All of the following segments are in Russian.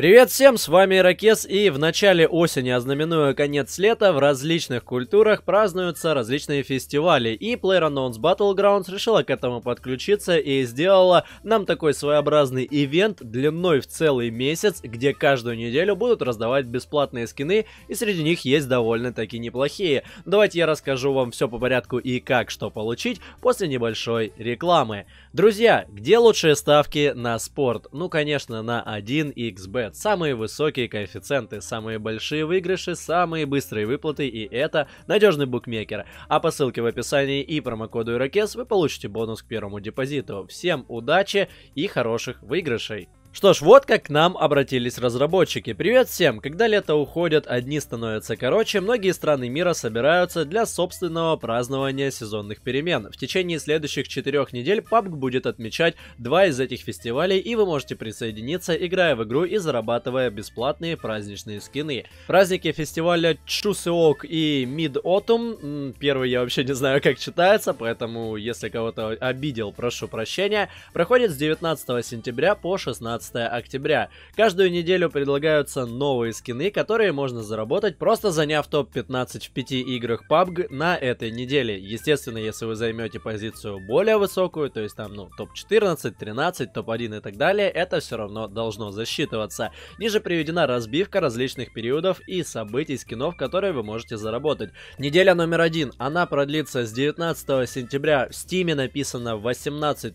Привет всем, с вами Иракес, и в начале осени, ознаменуя а конец лета, в различных культурах празднуются различные фестивали, и PlayerUnknown's Battlegrounds решила к этому подключиться и сделала нам такой своеобразный ивент длиной в целый месяц, где каждую неделю будут раздавать бесплатные скины, и среди них есть довольно-таки неплохие. Давайте я расскажу вам все по порядку и как что получить после небольшой рекламы. Друзья, где лучшие ставки на спорт? Ну, конечно, на 1xbet подряд. Самые высокие коэффициенты, самые большие выигрыши, самые быстрые выплаты и это надежный букмекер. А по ссылке в описании и промокоду Ирокез вы получите бонус к первому депозиту. Всем удачи и хороших выигрышей! Что ж, вот как к нам обратились разработчики. Привет всем! Когда лето уходит, одни становятся короче, многие страны мира собираются для собственного празднования сезонных перемен. В течение следующих четырех недель PUBG будет отмечать два из этих фестивалей, и вы можете присоединиться, играя в игру и зарабатывая бесплатные праздничные скины. Праздники фестиваля Чусеок и Mid Autumn, первый я вообще не знаю как читается, поэтому если кого-то обидел, прошу прощения, проходит с 19 сентября по 16 17 октября. Каждую неделю предлагаются новые скины, которые можно заработать, просто заняв топ-15 в 5 играх PUBG на этой неделе. Естественно, если вы займете позицию более высокую, то есть там, ну, топ-14, 13, топ-1 и так далее, это все равно должно засчитываться. Ниже приведена разбивка различных периодов и событий скинов, которые вы можете заработать. Неделя номер один. Она продлится с 19 сентября. В Стиме написано 18.00,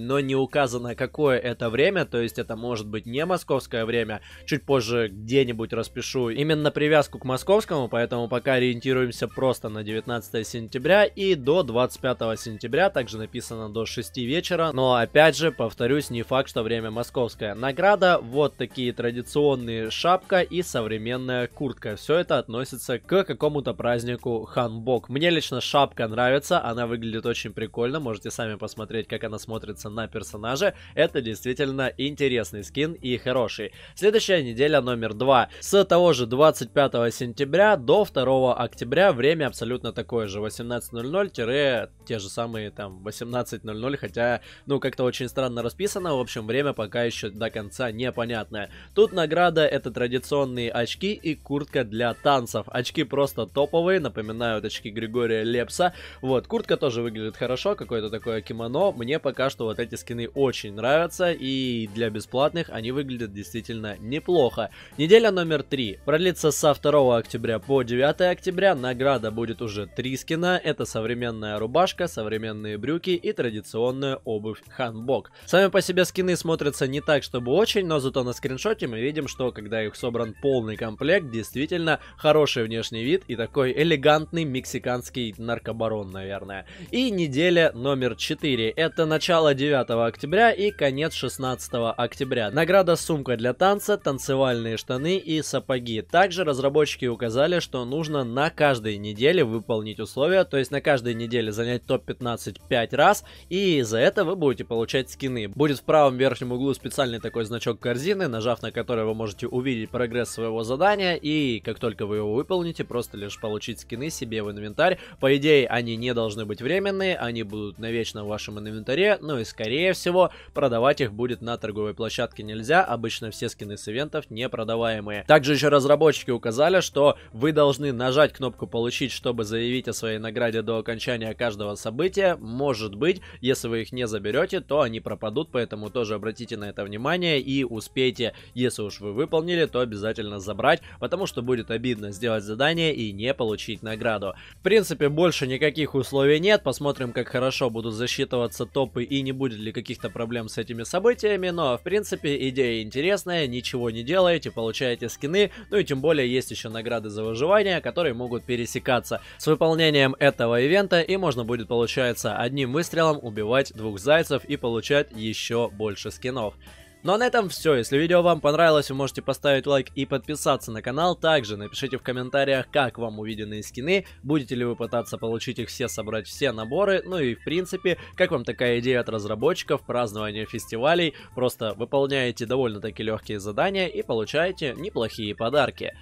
но не указано, какое это время, то есть это это может быть не московское время. Чуть позже где-нибудь распишу именно привязку к московскому, поэтому пока ориентируемся просто на 19 сентября и до 25 сентября, также написано до 6 вечера. Но опять же, повторюсь, не факт, что время московское. Награда вот такие традиционные шапка и современная куртка. Все это относится к какому-то празднику ханбок. Мне лично шапка нравится, она выглядит очень прикольно, можете сами посмотреть, как она смотрится на персонаже. Это действительно интересно интересный скин и хороший. Следующая неделя номер 2. С того же 25 сентября до 2 октября время абсолютно такое же. 18.00 те же самые там 18.00, хотя ну как-то очень странно расписано. В общем, время пока еще до конца непонятное. Тут награда это традиционные очки и куртка для танцев. Очки просто топовые, напоминают очки Григория Лепса. Вот, куртка тоже выглядит хорошо, какое-то такое кимоно. Мне пока что вот эти скины очень нравятся и для без бесплатных, они выглядят действительно неплохо. Неделя номер 3 продлится со 2 октября по 9 октября. Награда будет уже три скина. Это современная рубашка, современные брюки и традиционная обувь ханбок. Сами по себе скины смотрятся не так, чтобы очень, но зато на скриншоте мы видим, что когда их собран полный комплект, действительно хороший внешний вид и такой элегантный мексиканский наркобарон, наверное. И неделя номер 4. Это начало 9 октября и конец 16 октября октября. Награда сумка для танца, танцевальные штаны и сапоги. Также разработчики указали, что нужно на каждой неделе выполнить условия, то есть на каждой неделе занять топ-15 5 раз, и за это вы будете получать скины. Будет в правом верхнем углу специальный такой значок корзины, нажав на который вы можете увидеть прогресс своего задания, и как только вы его выполните, просто лишь получить скины себе в инвентарь. По идее, они не должны быть временные, они будут навечно в вашем инвентаре, ну и скорее всего продавать их будет на торговой площадке площадке нельзя, обычно все скины с ивентов не продаваемые. Также еще разработчики указали, что вы должны нажать кнопку «Получить», чтобы заявить о своей награде до окончания каждого события. Может быть, если вы их не заберете, то они пропадут, поэтому тоже обратите на это внимание и успейте, если уж вы выполнили, то обязательно забрать, потому что будет обидно сделать задание и не получить награду. В принципе, больше никаких условий нет, посмотрим, как хорошо будут засчитываться топы и не будет ли каких-то проблем с этими событиями, но ну, а в принципе, идея интересная, ничего не делаете, получаете скины, ну и тем более есть еще награды за выживание, которые могут пересекаться с выполнением этого ивента, и можно будет, получается, одним выстрелом убивать двух зайцев и получать еще больше скинов. Ну а на этом все. Если видео вам понравилось, вы можете поставить лайк и подписаться на канал. Также напишите в комментариях, как вам увиденные скины, будете ли вы пытаться получить их все, собрать все наборы. Ну и в принципе, как вам такая идея от разработчиков, празднования фестивалей. Просто выполняете довольно-таки легкие задания и получаете неплохие подарки.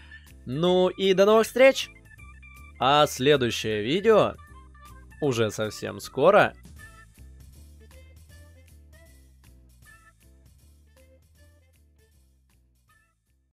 Ну и до новых встреч! А следующее видео уже совсем скоро.